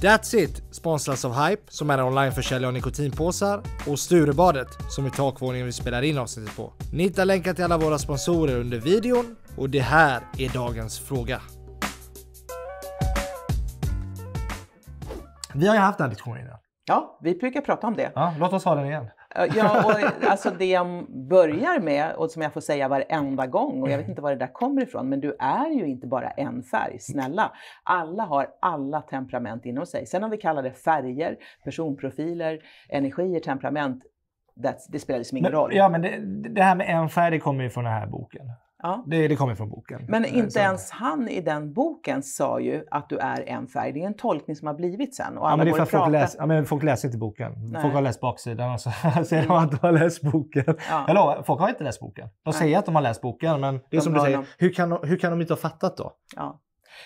That's It sponsras av Hype som är en onlineförsäljare av nikotinpåsar och Sturebadet som är takvåningen vi spelar in avsnittet på. Ni hittar länkar till alla våra sponsorer under videon och det här är dagens fråga. Vi har ju haft den här diskussionen innan. Ja, vi brukar prata om det. Ja, låt oss ha den igen. Ja, och alltså det jag börjar med och som jag får säga varenda gång och jag vet inte var det där kommer ifrån, men du är ju inte bara en färg, snälla. Alla har alla temperament inom sig. Sen om vi kallar det färger, personprofiler, energier, temperament, det spelar liksom ingen men, roll. Ja, men det, det här med en färg kommer ju från den här boken. Ja. Det, det kommer från boken. Men eh, inte ens han i den boken sa ju att du är en färg. Det är en tolkning som har blivit sen. Och ja, men det är för att folk, läs, ja, men folk läser inte boken. Nej. Folk har läst baksidan och så säger de att de har läst boken. Ja. Eller folk har inte läst boken. De säger Nej. att de har läst boken, men det är de som du säger, hur, kan de, hur kan de inte ha fattat då? Ja.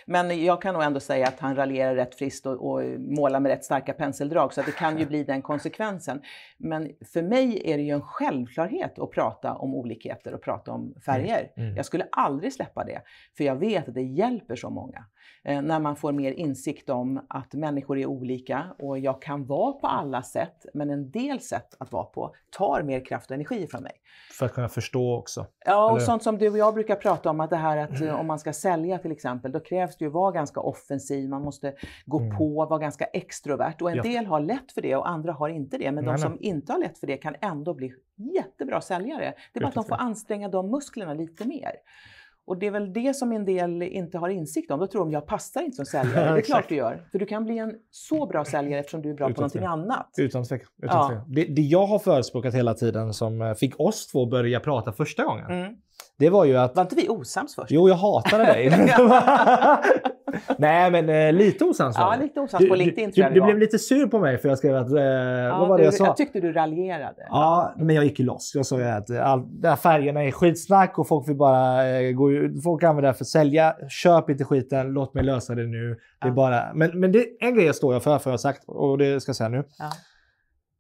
Men jag kan nog ändå säga att han raljerar rätt friskt och, och målar med rätt starka penseldrag, så det kan ju bli den konsekvensen. Men för mig är det ju en självklarhet att prata om olikheter och prata om färger. Mm. Mm. Jag skulle aldrig släppa det, för jag vet att det hjälper så många. Eh, när man får mer insikt om att människor är olika och jag kan vara på alla sätt, men en del sätt att vara på tar mer kraft och energi från mig. För att kunna förstå också? Ja, och eller? sånt som du och jag brukar prata om, att det här att mm. om man ska sälja till exempel, då krävs det ju att vara ganska offensiv, man måste gå mm. på, vara ganska extrovert. Och en ja. del har lätt för det och andra har inte det. Men nej, de som nej. inte har lätt för det kan ändå bli jättebra säljare. Det är bara att de får anstränga de musklerna lite mer. Och det är väl det som en del inte har insikt om. Då tror de, jag passar inte som säljare. det är klart du gör. För du kan bli en så bra säljare eftersom du är bra Utan på någonting annat. Utan tvekan. Ja. Det, det, jag har förespråkat hela tiden som eh, fick oss två börja prata första gången. Mm det var ju att... Var inte vi osams först? Jo, jag hatade dig. Nej, men eh, lite osams Ja, lite osams på LinkedIn du, tror jag Du, du blev lite sur på mig för jag skrev att... Eh, ja, vad var det jag sa? Jag tyckte du raljerade. Ja, men jag gick ju loss. Jag sa ju att eh, all, där färgerna är skitsnack och folk vill bara eh, gå Folk använder det för att sälja. Köp inte skiten, låt mig lösa det nu. Det är ja. bara... Men, men det, en grej står jag för, för jag har sagt och det ska jag säga nu. Ja.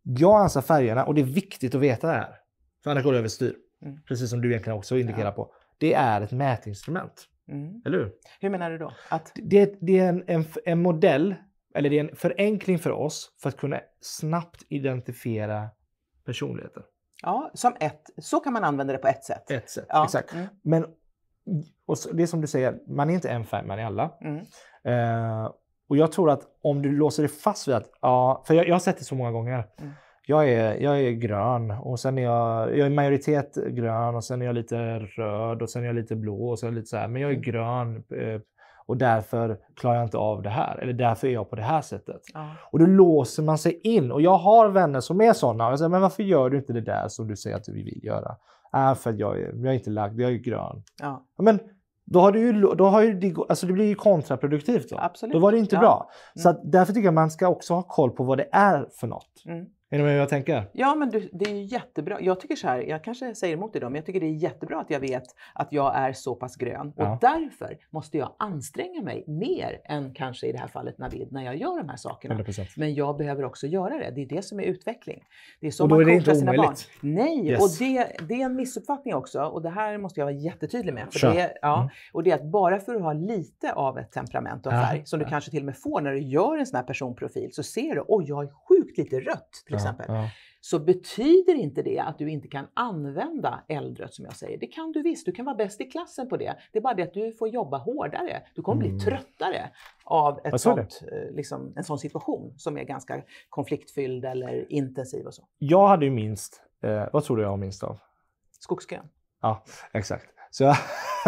Jag ansar färgerna och det är viktigt att veta det här. För annars går det överstyr. Mm. precis som du egentligen också indikerar ja. på, det är ett mätinstrument. Mm. Eller hur? Hur menar du då? Att... Det, det är en, en, en, modell, eller det är en förenkling för oss för att kunna snabbt identifiera personligheter. Ja, som ett, så kan man använda det på ett sätt. Ett sätt, ja. exakt. Mm. Men och så, det är som du säger, man är inte en färg, man är alla. Uh, och jag tror att om du låser dig fast vid att, ja, för jag, jag har sett det så många gånger, mm jag är, jag är grön och sen är jag, jag är majoritet grön och sen är jag lite röd och sen är jag lite blå och sen lite så här. Men jag är mm. grön eh, och därför klarar jag inte av det här. Eller därför är jag på det här sättet. Ja. Och då låser man sig in. Och jag har vänner som är sådana. Jag säger, men varför gör du inte det där som du säger att du vill göra? Äh, för att jag är, jag är inte lagd, jag är grön. Ja. Men, då har du ju, då har ju, det, alltså det blir ju kontraproduktivt. Då, Absolut. då var det inte ja. bra. Mm. Så därför tycker jag man ska också ha koll på vad det är för något. Mm. Är du med jag tänker? Ja, men du, det är ju jättebra. Jag tycker så här, jag kanske säger emot idag, men jag tycker det är jättebra att jag vet att jag är så pass grön ja. och därför måste jag anstränga mig mer än kanske i det här fallet Navid när jag gör de här sakerna. 100%. Men jag behöver också göra det. Det är det som är utveckling. Det är så och då man är det inte omöjligt. Nej, yes. och det, det, är en missuppfattning också och det här måste jag vara jättetydlig med. För det, ja, mm. Och det är att bara för att ha lite av ett temperament och en färg, ja. som du kanske till och med får när du gör en sån här personprofil, så ser du, oj, jag har sjukt lite rött till exempel, ja. så betyder inte det att du inte kan använda eldrött som jag säger. Det kan du visst, du kan vara bäst i klassen på det. Det är bara det att du får jobba hårdare. Du kommer mm. bli tröttare av ett sånt, eh, liksom, en sån situation som är ganska konfliktfylld eller intensiv och så. Jag hade ju minst, eh, vad tror du jag har minst av? Skogsgrön. Ja, exakt. Så jag,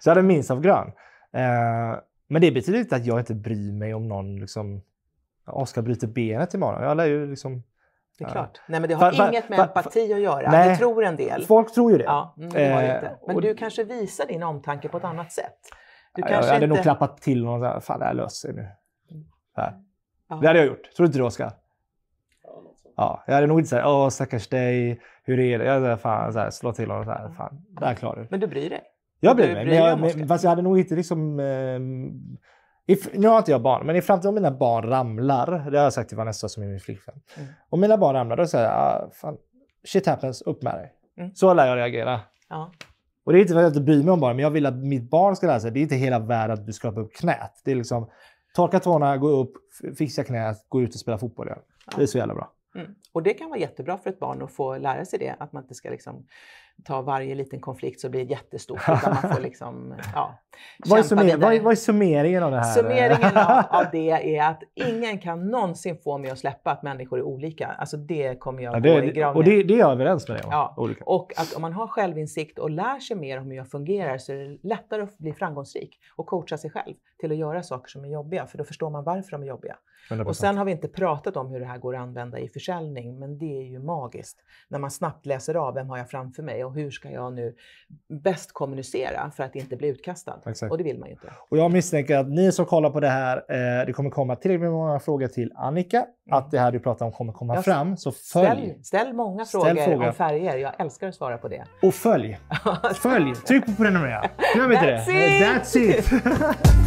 så jag hade minst av grön. Eh, men det betyder inte att jag inte bryr mig om någon liksom, Oskar bryter benet imorgon. Jag lär ju liksom det är klart. Nej, men det har va, inget med va, empati att göra. Nej, det tror en del. Folk tror ju det. Ja, mm, eh, men det inte. Men du kanske visar din omtanke på ett annat sätt. Du jag, hade inte... nog klappat till någon och fan det här löser nu. Ja. Det hade jag gjort. Tror du inte det Oskar? Ja, jag hade nog inte sagt – åh stackars dig, hur är det? Jag hade fan så här, slå till honom såhär, fan, det här klarar du. Men du bryr dig? Jag bryr mig, bryr men jag, men, fast jag hade nog inte liksom eh, If, nu har inte jag barn, men i framtiden om mina barn ramlar, det har jag sagt till Vanessa som är min flickvän. Mm. Om mina barn ramlar, då säger jag ah, shit happens, upp med dig. Mm. Så lär jag reagera. Ja. Och det är inte för att jag inte bryr mig om barn, men jag vill att mitt barn ska lära sig. Det är inte hela världen att du skrapar upp knät. Det är liksom torka tårna, gå upp, fixa knät, gå ut och spela fotboll igen. Ja. Det är så jävla bra. Mm. Och det kan vara jättebra för ett barn att få lära sig det, att man inte ska liksom ta varje liten konflikt så blir det jättestort. Utan man får liksom, ja, vad, är vad, är, vad är summeringen av det här? Summeringen av, av, det är att ingen kan någonsin få mig att släppa att människor är olika. Alltså det kommer jag ja, det, gå i graven Och det, det är jag överens med dig om. Ja. Olika. Och att om man har självinsikt och lär sig mer om hur jag fungerar så är det lättare att bli framgångsrik och coacha sig själv till att göra saker som är jobbiga, för då förstår man varför de är jobbiga. 100%. Och sen har vi inte pratat om hur det här går att använda i försäljning, men det är ju magiskt. När man snabbt läser av, vem har jag framför mig och hur ska jag nu bäst kommunicera för att inte bli utkastad? Exakt. Och det vill man ju inte. Och jag misstänker att ni som kollar på det här, eh, det kommer komma tillräckligt många frågor till Annika, mm. att det här du pratar om kommer komma jag fram. Så följ! Ställ, ställ många frågor, ställ frågor om färger, jag älskar att svara på det. Och följ! följ! Tryck på prenumerera! Glöm inte det! it! That's it.